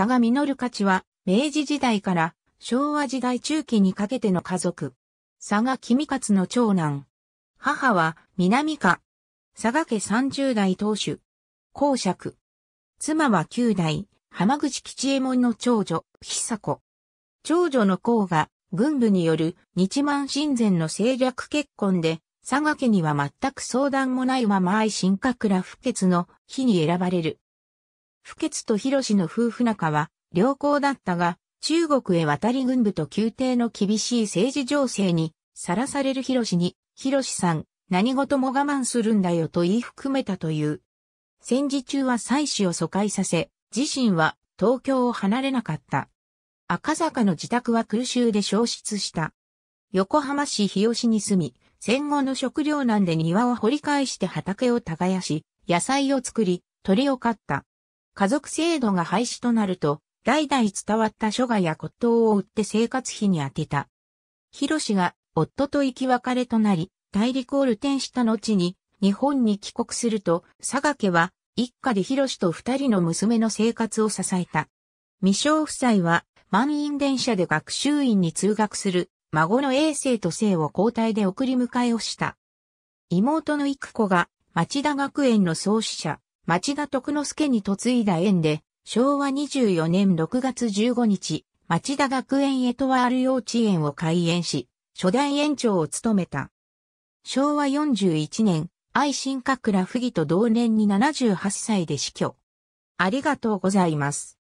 佐賀実価値は、明治時代から昭和時代中期にかけての家族。佐賀君勝の長男。母は、南家。佐賀家30代当主。公爵。妻は9代、浜口吉右衛門の長女、久子。長女の甲が、軍部による日満親善の政略結婚で、佐賀家には全く相談もないまま愛新覚ら不決の日に選ばれる。不潔と広氏の夫婦仲は良好だったが、中国へ渡り軍部と宮廷の厳しい政治情勢にさらされる広氏に、広氏さん、何事も我慢するんだよと言い含めたという。戦時中は妻子を疎開させ、自身は東京を離れなかった。赤坂の自宅は空襲で消失した。横浜市日吉に住み、戦後の食糧難で庭を掘り返して畑を耕し、野菜を作り、鳥を飼った。家族制度が廃止となると、代々伝わった書画や骨董を売って生活費に充てた。広氏が夫と生き別れとなり、大陸を流転した後に日本に帰国すると、佐賀家は一家で広氏と二人の娘の生活を支えた。未生夫妻は満員電車で学習院に通学する孫の衛生と生を交代で送り迎えをした。妹の育子が町田学園の創始者、町田徳之助に嫁いだ縁で、昭和24年6月15日、町田学園エトワール幼稚園を開園し、初代園長を務めた。昭和41年、愛新閣羅不義と同年に78歳で死去。ありがとうございます。